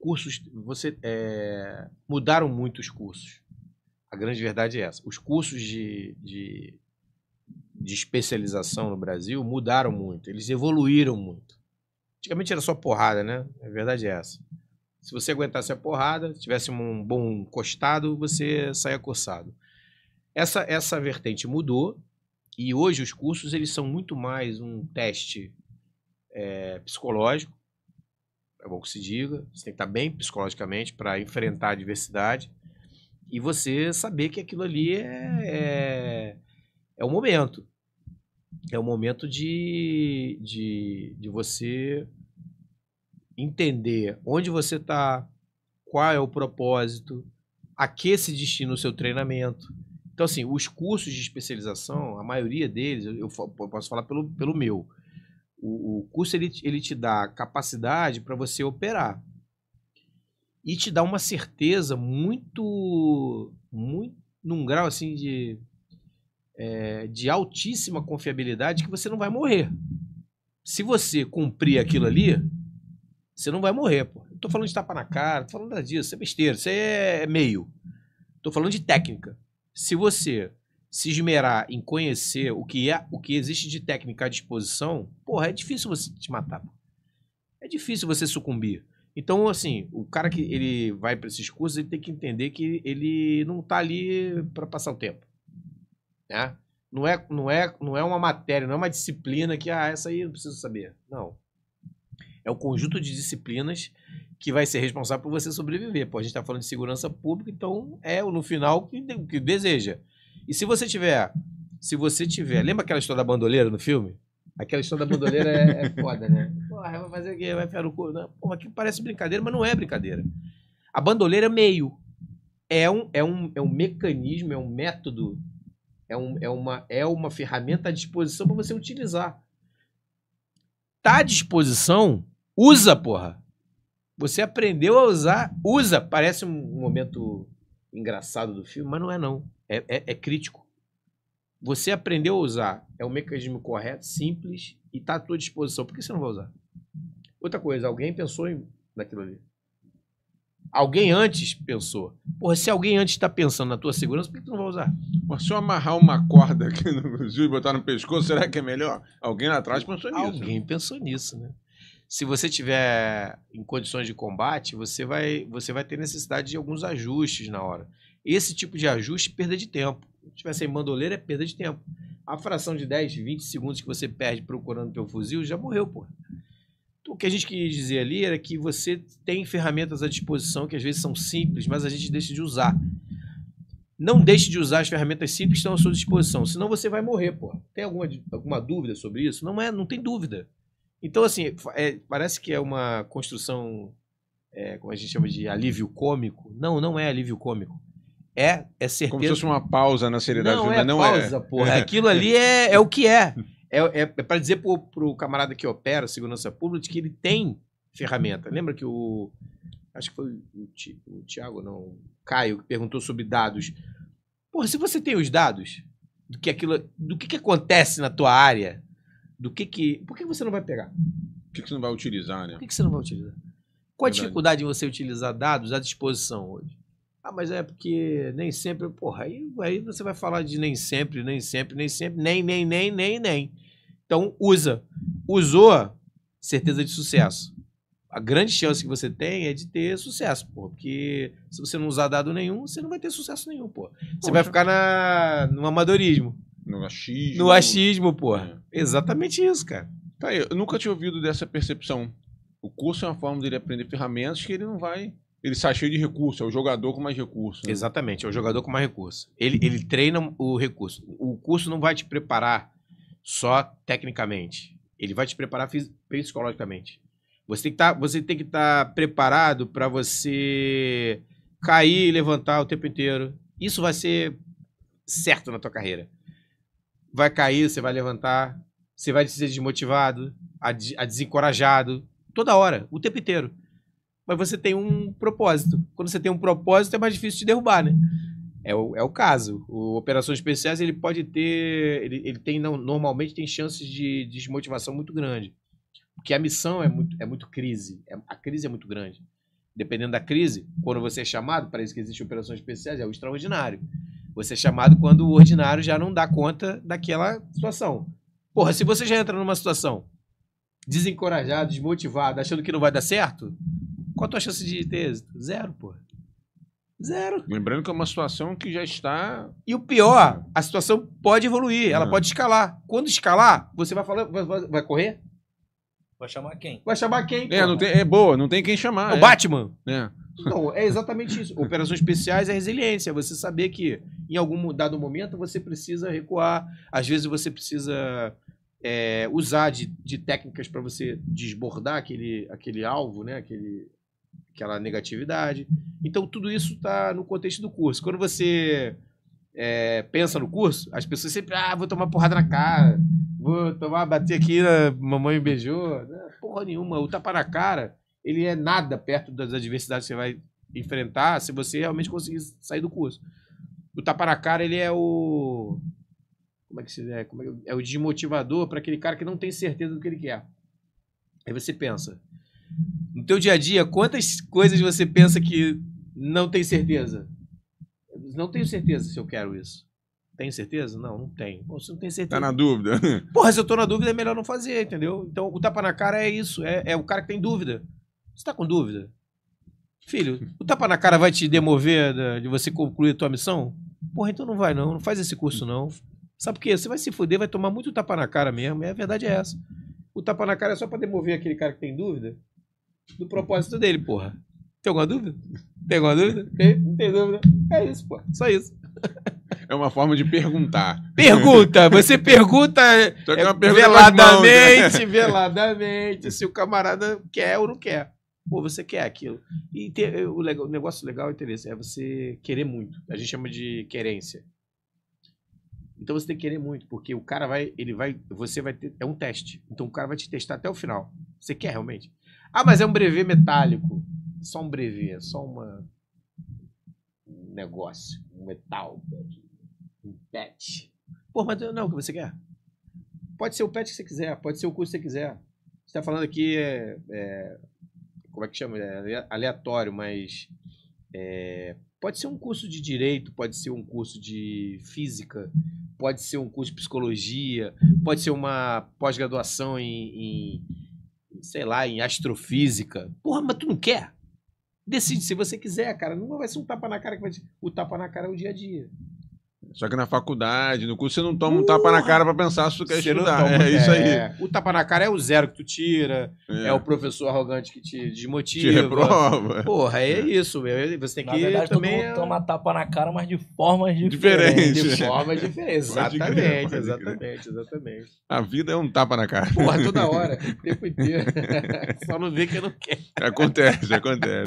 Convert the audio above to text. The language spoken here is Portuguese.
cursos, você é, mudaram muito os cursos. A grande verdade é essa. Os cursos de, de, de especialização no Brasil mudaram muito, eles evoluíram muito. Antigamente era só porrada, né? A verdade é essa. Se você aguentasse a porrada, tivesse um bom costado, você saia coçado. Essa, essa vertente mudou e hoje os cursos eles são muito mais um teste é, psicológico é bom que se diga, você tem que estar bem psicologicamente para enfrentar a adversidade e você saber que aquilo ali é, é, é o momento. É o momento de, de, de você entender onde você está, qual é o propósito, a que se destina o seu treinamento. Então, assim, os cursos de especialização, a maioria deles, eu, eu posso falar pelo, pelo meu, o, o curso ele, ele te dá capacidade para você operar e te dá uma certeza muito, muito num grau assim de é, de altíssima confiabilidade que você não vai morrer. Se você cumprir aquilo ali, você não vai morrer, pô. Não tô falando de tapa na cara, tô falando disso, isso é besteira, isso é meio. Tô falando de técnica. Se você se esmerar em conhecer o que é, o que existe de técnica à disposição, porra, é difícil você te matar. É difícil você sucumbir. Então, assim, o cara que ele vai para esses cursos, ele tem que entender que ele não tá ali para passar o tempo, né? Não é, não é, não é uma matéria, não é uma disciplina que ah, essa aí eu preciso saber. Não. É o conjunto de disciplinas que vai ser responsável por você sobreviver. Pô, a gente está falando de segurança pública, então é no final que, que deseja. E se você tiver. Se você tiver. Lembra aquela história da bandoleira no filme? Aquela história da bandoleira é, é foda, né? Porra, vai fazer o quê? Vai ficar o cu? Não, porra, aqui parece brincadeira, mas não é brincadeira. A bandoleira é meio. É um, é um, é um mecanismo, é um método, é, um, é, uma, é uma ferramenta à disposição para você utilizar. Tá à disposição, usa, porra. Você aprendeu a usar, usa. Parece um momento engraçado do filme, mas não é não. É, é, é crítico. Você aprendeu a usar, é um mecanismo correto, simples e está à tua disposição. Por que você não vai usar? Outra coisa, alguém pensou em, naquilo ali. Alguém antes pensou. Porra, se alguém antes está pensando na tua segurança, por que tu não vai usar? Mas se eu amarrar uma corda aqui no Ju e botar no pescoço, será que é melhor? Alguém lá atrás pensou nisso. Alguém pensou nisso, né? se você tiver em condições de combate, você vai, você vai ter necessidade de alguns ajustes na hora. Esse tipo de ajuste perda de tempo. Se tiver sem bandoleira, é perda de tempo. A fração de 10, 20 segundos que você perde procurando teu fuzil já morreu, pô. Então, o que a gente queria dizer ali era que você tem ferramentas à disposição que às vezes são simples, mas a gente deixa de usar. Não deixe de usar as ferramentas simples que estão à sua disposição, senão você vai morrer, pô. Tem alguma, alguma dúvida sobre isso? Não é, não tem dúvida. Então, assim, é, parece que é uma construção, é, como a gente chama de alívio cômico. Não, não é alívio cômico. É, é certeza. Como se fosse uma pausa na seriedade não, do é não é. pausa, é. Porra. Aquilo ali é, é o que é. É, é, é para dizer pro, pro camarada que opera segurança pública que ele tem ferramenta. Lembra que o. Acho que foi o, Ti, o Tiago, não. O Caio, que perguntou sobre dados. Porra, se você tem os dados do que aquilo. do que, que acontece na tua área do que que. Por que você não vai pegar? O que, que você não vai utilizar, né? Por que, que você não vai utilizar? Qual a dificuldade em você utilizar dados à disposição hoje? Ah, mas é porque nem sempre. Porra, aí, aí você vai falar de nem sempre, nem sempre, nem sempre, nem, nem, nem, nem, nem. Então, usa. Usou, certeza de sucesso. A grande chance que você tem é de ter sucesso, pô. Porque se você não usar dado nenhum, você não vai ter sucesso nenhum, pô. Você Poxa. vai ficar na, no amadorismo. No achismo. No achismo, porra. É. Exatamente isso, cara. Tá, eu nunca tinha ouvido dessa percepção. O curso é uma forma dele aprender ferramentas que ele não vai. Ele sai cheio de recurso, é o jogador com mais recurso. Né? Exatamente, é o jogador com mais recurso. Ele, ele treina o recurso. O curso não vai te preparar só tecnicamente. Ele vai te preparar psicologicamente. Você tem que tá, estar tá preparado para você cair e levantar o tempo inteiro. Isso vai ser certo na tua carreira vai cair, você vai levantar, você vai ser desmotivado, a, desencorajado, toda hora, o tempo inteiro. Mas você tem um propósito. Quando você tem um propósito, é mais difícil te derrubar, né? É o, é o caso. O Operações Especiais, ele pode ter... Ele, ele tem, normalmente, tem chances de, de desmotivação muito grande. Porque a missão é muito, é muito crise. É, a crise é muito grande. Dependendo da crise, quando você é chamado, para isso que existe Operações Especiais, é o extraordinário. Você é chamado quando o ordinário já não dá conta daquela situação. Porra, se você já entra numa situação desencorajado, desmotivado, achando que não vai dar certo, qual a tua chance de ter êxito? Zero, porra. Zero. Lembrando que é uma situação que já está. E o pior, a situação pode evoluir, ela ah. pode escalar. Quando escalar, você vai falar, vai, vai correr? Vai chamar quem? Vai chamar quem? É, não tem, é boa, não tem quem chamar. É o é. Batman. É. Então, é exatamente isso. Operações especiais é resiliência. Você saber que em algum dado momento você precisa recuar. Às vezes você precisa é, usar de, de técnicas para você desbordar aquele, aquele alvo, né? aquele, aquela negatividade. Então, tudo isso está no contexto do curso. Quando você é, pensa no curso, as pessoas sempre, ah, vou tomar porrada na cara, tomar bater aqui, né? mamãe beijou. Né? Porra nenhuma. O tapa na cara, ele é nada perto das adversidades que você vai enfrentar se você realmente conseguir sair do curso. O tapa na cara, ele é o. Como é que se é? Como é, que... é o desmotivador para aquele cara que não tem certeza do que ele quer. Aí você pensa. No teu dia a dia, quantas coisas você pensa que não tem certeza? Não tenho certeza se eu quero isso. Tem certeza? Não, não tenho. Pô, você não tem tá certeza. Tá na dúvida. Porra, se eu tô na dúvida, é melhor não fazer, entendeu? Então o tapa na cara é isso. É, é o cara que tem dúvida. Você tá com dúvida? Filho, o tapa na cara vai te demover da, de você concluir a tua missão? Porra, então não vai não, não faz esse curso não. Sabe por quê? Você vai se fuder, vai tomar muito tapa na cara mesmo, e a verdade é essa. O tapa na cara é só pra demover aquele cara que tem dúvida do propósito dele, porra. Tem alguma dúvida? Tem alguma dúvida? Tem? Não tem dúvida? É isso, porra, só isso. É uma forma de perguntar. Pergunta! Você pergunta, Só que é uma é, pergunta veladamente, mãos, né? veladamente, se o camarada quer ou não quer. Pô, você quer aquilo. E ter, o, legal, o negócio legal, interesse, é você querer muito. A gente chama de querência. Então você tem que querer muito, porque o cara vai, ele vai, você vai ter, é um teste. Então o cara vai te testar até o final. Você quer realmente? Ah, mas é um brevet metálico. Só um brevet, é só uma negócio, um metal, um pet. Pô, mas não é o que você quer. Pode ser o pet que você quiser, pode ser o curso que você quiser. Você está falando aqui, é, é, como é que chama? É aleatório, mas é, pode ser um curso de direito, pode ser um curso de física, pode ser um curso de psicologia, pode ser uma pós-graduação em, em, sei lá, em astrofísica. Porra, mas tu não quer? Decide se você quiser, cara. Não vai ser um tapa na cara que vai te... O tapa na cara é o dia a dia. Só que na faculdade, no curso, você não toma um tapa na cara para pensar se tu quer você estudar. Toma, é, é, isso aí. É, o tapa na cara é o zero que tu tira, é, é o professor arrogante que te desmotiva. Te reprova. Porra, é, é. isso. Meu. É, você tem na que verdade, também todo é toma tapa na cara, mas de formas diferentes. diferentes. De formas diferentes. exatamente, crer, exatamente, exatamente. A vida é um tapa na cara. Porra, toda hora, o tempo inteiro. Só não vê que eu não quero. Acontece, acontece.